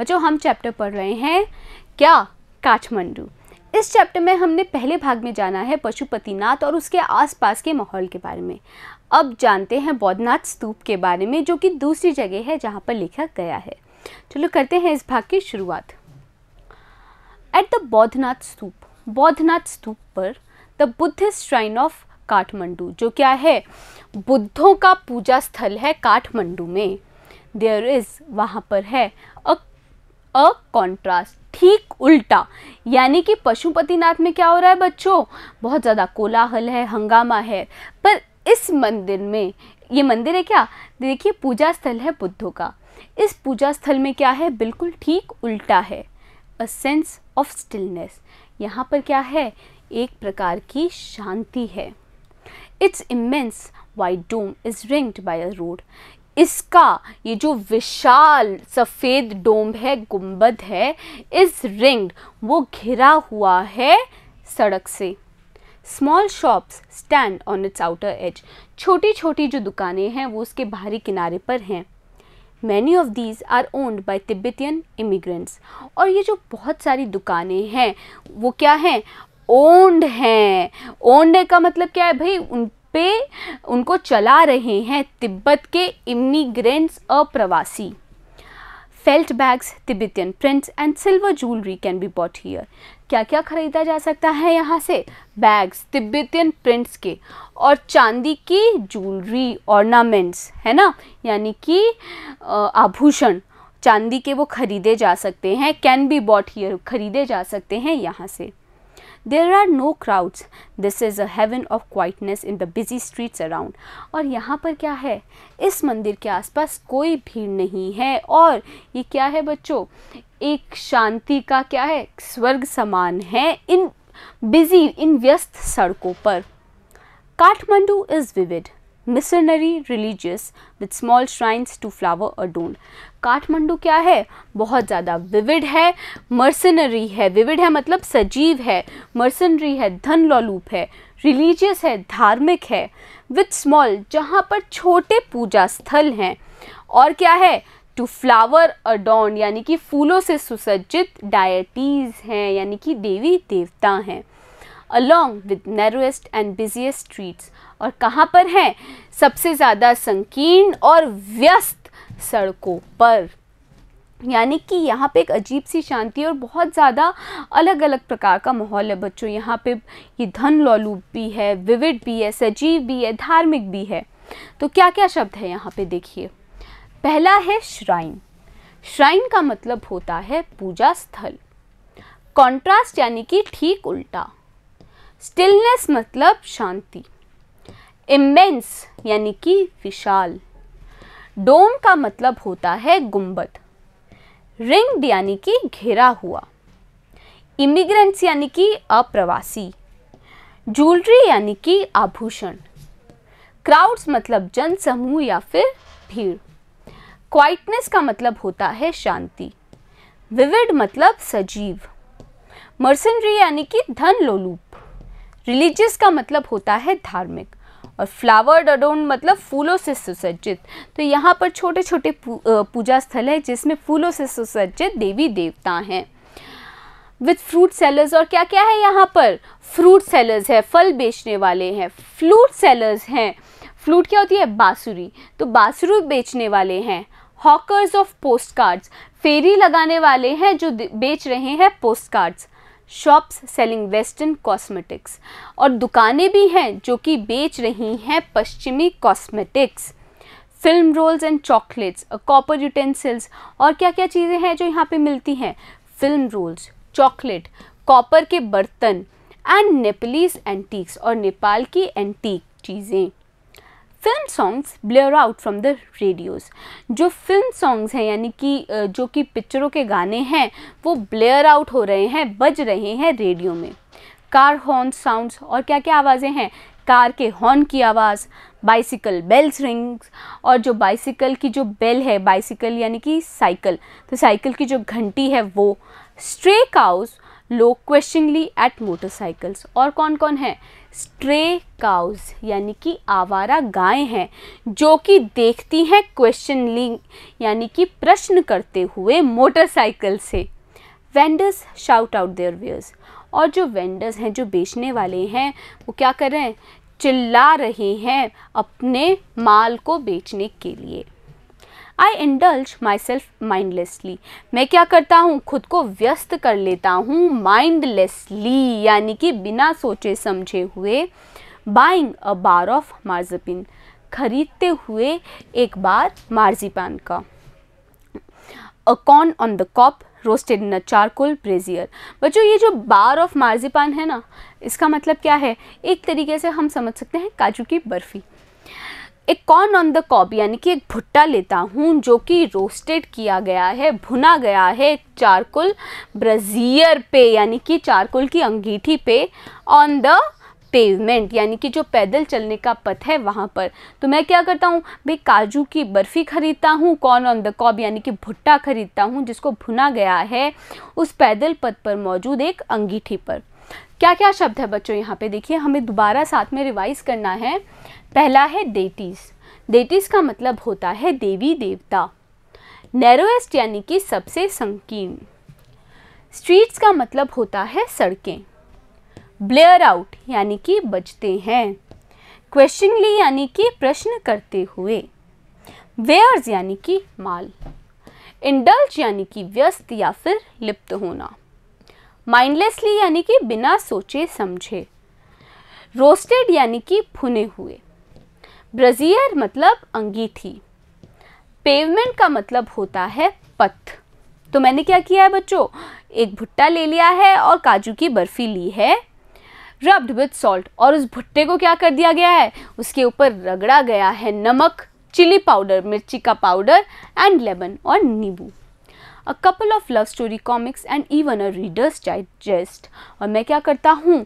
बच्चों हम चैप्टर पढ़ रहे हैं क्या काठमांडू इस चैप्टर में हमने पहले भाग में जाना है पशुपतिनाथ और उसके आसपास के माहौल के बारे में अब जानते हैं बौद्धनाथ स्तूप के बारे में जो कि दूसरी जगह है जहाँ पर लिखा गया है चलो करते हैं इस भाग की शुरुआत एट द बौद्धनाथ स्तूप बौद्धनाथ स्तूप पर the Buddhist shrine of Kathmandu जो क्या है बुद्धों का पूजा स्थल है काठमांडू में देयर इज़ वहाँ पर है अ अ कॉन्ट्रास्ट ठीक उल्टा यानी कि पशुपतिनाथ में क्या हो रहा है बच्चों बहुत ज़्यादा कोलाहल है हंगामा है पर इस मंदिर में ये मंदिर है क्या देखिए पूजा स्थल है बुद्धों का इस पूजा स्थल में क्या है बिल्कुल ठीक उल्टा है अ सेंस ऑफ स्टिलनेस यहाँ पर क्या है एक प्रकार की शांति है it's immense white dome is ringed by a road इसका ये जो विशाल सफ़ेद डोम है गुंबद है इस रिंग्ड वो घिरा हुआ है सड़क से small shops stand on its outer edge छोटी छोटी जो दुकानें हैं वो उसके बाहरी किनारे पर हैं many of these are owned by Tibetan immigrants और ये जो बहुत सारी दुकानें हैं वो क्या हैं ओन्ड हैं ओन्ड का मतलब क्या है भाई उन पे उनको चला रहे हैं तिब्बत के इमिग्रेंट्स अप्रवासी felt bags Tibetan prints and silver jewellery can be bought here क्या क्या खरीदा जा सकता है यहाँ से बैग्स तिब्बतियन प्रिंट्स के और चांदी की ज्वेलरी ऑर्नामेंट्स है ना यानी कि आभूषण चांदी के वो खरीदे जा सकते हैं कैन बी बॉट हियर खरीदे जा सकते हैं यहाँ से there are no crowds this is a haven of quietness in the busy streets around और यहाँ पर क्या है इस मंदिर के आसपास कोई भीड़ नहीं है और ये क्या है बच्चों एक शांति का क्या है स्वर्ग समान है इन बिजी इन व्यस्त सड़कों पर Kathmandu is vivid missionary religious with small shrines to flower adorned Kathmandu क्या है बहुत ज़्यादा विविड है मर्सनरी है विविड है मतलब सजीव है मर्सनरी है धन लॉलूप है रिलीजियस है धार्मिक है विथ स्मॉल जहाँ पर छोटे पूजा स्थल हैं और क्या है टू फ्लावर अडॉन यानी कि फूलों से सुसज्जित डायटीज़ हैं यानी कि देवी देवता हैं along with narrowest and busiest streets और कहाँ पर हैं सबसे ज़्यादा संकीर्ण और व्यस्त सड़कों पर यानी कि यहाँ पे एक अजीब सी शांति और बहुत ज़्यादा अलग अलग प्रकार का माहौल है बच्चों यहाँ पे ये धन लौलूप भी है विविड भी है सजीव भी है धार्मिक भी है तो क्या क्या शब्द है यहाँ पे देखिए पहला है श्राइन श्राइन का मतलब होता है पूजा स्थल कॉन्ट्रास्ट यानी कि ठीक उल्टा स्टिलनेस मतलब शांति इमेंस यानी कि विशाल डोम का मतलब होता है गुंबद रिंग यानी कि घिरा हुआ इमिग्रेंट्स यानी कि अप्रवासी ज्वेलरी यानी कि आभूषण क्राउड्स मतलब जनसमूह या फिर भीड़ क्वाइटनेस का मतलब होता है शांति विविड मतलब सजीव मर्सनरी यानी कि धन लोलूप रिलीजियस का मतलब होता है धार्मिक और फ्लावर्ड अडोन मतलब फूलों से सुसज्जित तो यहाँ पर छोटे छोटे पूजा स्थल है जिसमें फूलों से सुसज्जित देवी देवता हैं विथ फ्रूट सेलर्स और क्या क्या है यहाँ पर फ्रूट सेलर्स है फल बेचने वाले हैं फ्लूट सेलर्स हैं फ्लूट क्या होती है बाँसुरी तो बाँसुरी बेचने वाले हैं हॉकर्स ऑफ पोस्ट कार्ड्स फेरी लगाने वाले हैं जो बेच रहे हैं post cards shops selling western cosmetics और दुकानें भी हैं जो कि बेच रही हैं पश्चिमी cosmetics film rolls and chocolates copper utensils और क्या क्या चीज़ें हैं जो यहाँ पे मिलती हैं फिल्म रोल्स चॉकलेट कॉपर के बर्तन एंड नेपलीस एंटीक्स और नेपाल की एंटीक चीज़ें film songs blare out from the radios जो फिल्म सॉन्ग्स हैं यानी कि जो कि पिक्चरों के गाने हैं वो ब्लेयर आउट हो रहे हैं बज रहे हैं रेडियो में कार हॉर्न साउंड्स और क्या क्या आवाज़ें हैं कार के हॉर्न की आवाज़ बाइसिकल बेल्स रिंग्स और जो बाइसिकल की जो बेल है बाइसिकल यानी कि साइकिल तो साइकिल की जो घंटी है वो स्ट्रे काउस लोग क्वेश्चनली एट मोटरसाइकिल्स और कौन कौन है स्ट्रे काउज यानी कि आवारा गाय हैं जो कि देखती हैं क्वेश्चनली यानी कि प्रश्न करते हुए मोटरसाइकिल से vendors shout out their wares और जो वेंडर्स हैं जो बेचने वाले हैं वो क्या कर रहे हैं चिल्ला रहे हैं अपने माल को बेचने के लिए I indulge myself mindlessly मैं क्या करता हूँ खुद को व्यस्त कर लेता हूँ माइंडलेसली यानी कि बिना सोचे समझे हुए बाइंग अ बार ऑफ मार्जिपिन खरीदते हुए एक बार मार्जिपान का a corn on the cob roasted in a charcoal brazier बच्चों ये जो बार ऑफ मार्जिपान है ना इसका मतलब क्या है एक तरीके से हम समझ सकते हैं काजू की बर्फ़ी एक कॉर्न ऑन द कॉब यानी कि एक भुट्टा लेता हूँ जो कि रोस्टेड किया गया है भुना गया है चारकुल ब्रजियर पे यानी कि चारकुल की अंगीठी पे ऑन द पेवमेंट यानी कि जो पैदल चलने का पथ है वहाँ पर तो मैं क्या करता हूँ भाई काजू की बर्फ़ी ख़रीदता हूँ कॉर्न ऑन द कॉब यानी कि भुट्टा ख़रीदता हूँ जिसको भुना गया है उस पैदल पथ पर मौजूद एक अंगीठी पर क्या क्या शब्द है बच्चों यहाँ पे देखिए हमें दोबारा साथ में रिवाइज करना है पहला है डेटिस डेटिस का मतलब होता है देवी देवता नैरोएस्ट यानी कि सबसे संकीर्ण स्ट्रीट्स का मतलब होता है सड़कें ब्लेयर आउट यानी कि बजते हैं क्वेश्चनली यानी कि प्रश्न करते हुए वेयर्स यानी कि माल इंडल्ज यानी कि व्यस्त या फिर लिप्त होना माइंडलेसली यानी कि बिना सोचे समझे रोस्टेड यानी कि भुने हुए ब्रजियर मतलब अंगीठी पेवमेंट का मतलब होता है पथ तो मैंने क्या किया है बच्चों एक भुट्टा ले लिया है और काजू की बर्फ़ी ली है रब्ड विथ सॉल्ट और उस भुट्टे को क्या कर दिया गया है उसके ऊपर रगड़ा गया है नमक चिली पाउडर मिर्ची का पाउडर एंड लेमन और नींबू a couple of love story comics and even a readers digest और मैं क्या करता हूँ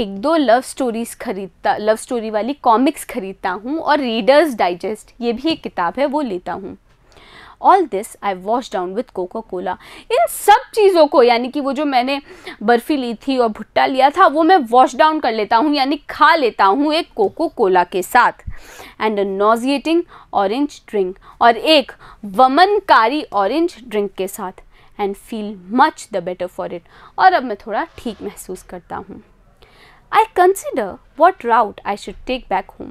एक दो लव स्टोरीज खरीदता लव स्टोरी वाली कॉमिक्स खरीदता हूँ और रीडर्स डाइजेस्ट ये भी एक किताब है वो लेता हूँ all this I wash down with coca cola इन सब चीज़ों को यानी कि वो जो मैंने बर्फ़ी ली थी और भुट्टा लिया था वो मैं वॉश डाउन कर लेता हूँ यानी खा लेता हूँ एक कोको कोला के साथ एंड नोजिएटिंग ऑरेंज ड्रिंक और एक वमनकारी ऑरेंज ड्रिंक के साथ and feel much the better for it और अब मैं थोड़ा ठीक महसूस करता हूँ I consider what route I should take back home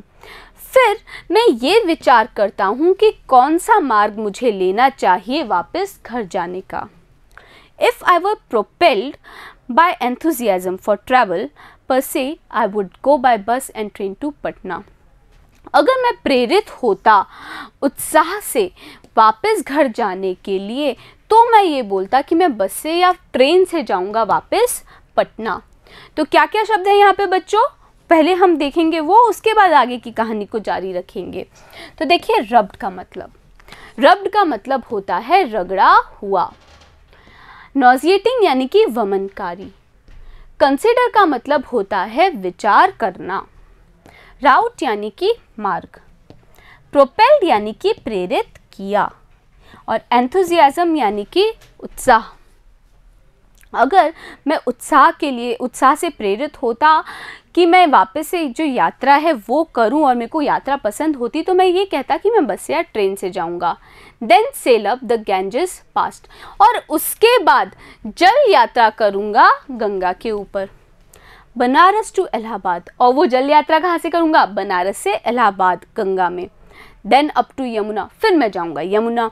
फिर मैं ये विचार करता हूँ कि कौन सा मार्ग मुझे लेना चाहिए वापस घर जाने का If I were propelled by enthusiasm for travel per se, I would go by bus and train to Patna. अगर मैं प्रेरित होता उत्साह से वापस घर जाने के लिए तो मैं ये बोलता कि मैं बस से या ट्रेन से जाऊंगा वापस पटना तो क्या क्या शब्द है यहाँ पे बच्चों पहले हम देखेंगे वो उसके बाद आगे की कहानी को जारी रखेंगे तो देखिए रब्ड का मतलब रब्ड का मतलब होता है रगड़ा हुआ नोजिएटिंग यानी कि वमनकारी कंसिडर का मतलब होता है विचार करना राउट यानी कि मार्ग प्रोपेल्ड यानी कि प्रेरित किया और एंथुजियाज़म यानी कि उत्साह अगर मैं उत्साह के लिए उत्साह से प्रेरित होता कि मैं वापस से जो यात्रा है वो करूं और मेरे को यात्रा पसंद होती तो मैं ये कहता कि मैं बस या ट्रेन से जाऊंगा then sail up the Ganges past और उसके बाद जल यात्रा करूंगा गंगा के ऊपर बनारस टू इलाहाबाद और वो जल यात्रा कहाँ से करूँगा बनारस से इलाहाबाद गंगा में देन अप टू यमुना फिर मैं जाऊँगा यमुना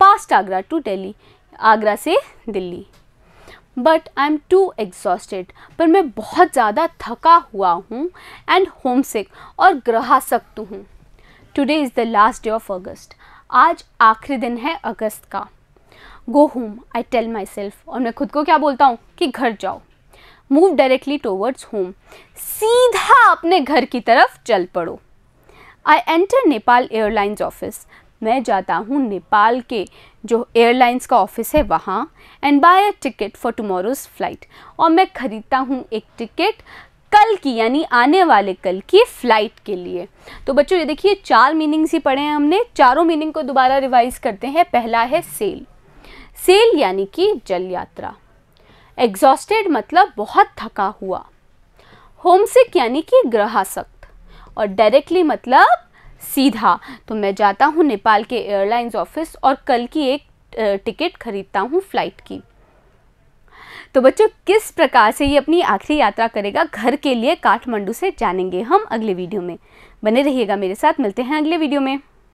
पास्ट आगरा टू डेली आगरा से Delhi but I am too exhausted पर मैं बहुत ज़्यादा थका हुआ हूँ एंड होम सिक और ग्रहासक्त हूँ today is the last day of August आज आखिरी दिन है अगस्त का go home I tell myself और मैं खुद को क्या बोलता हूँ कि घर जाओ मूव डायरेक्टली टूवर्ड्स होम सीधा अपने घर की तरफ चल पड़ो I enter Nepal airlines office मैं जाता हूँ नेपाल के जो एयरलाइंस का ऑफिस है वहाँ and buy a ticket for tomorrow's flight और मैं ख़रीदता हूँ एक टिकट कल की यानी आने वाले कल की फ़्लाइट के लिए तो बच्चों ये देखिए चार मीनिंग्स ही पढ़े हैं हमने चारों मीनिंग को दोबारा रिवाइज़ करते हैं पहला है सेल सेल यानी कि जल यात्रा एग्जॉस्टेड मतलब बहुत थका हुआ होमसिक यानी कि ग्रहासक्त और डायरेक्टली मतलब सीधा तो मैं जाता हूँ नेपाल के एयरलाइंस ऑफिस और कल की एक टिकट खरीदता हूँ फ़्लाइट की तो बच्चों किस प्रकार से ये अपनी आखिरी यात्रा करेगा घर के लिए काठमांडू से जानेंगे हम अगले वीडियो में बने रहिएगा मेरे साथ मिलते हैं अगले वीडियो में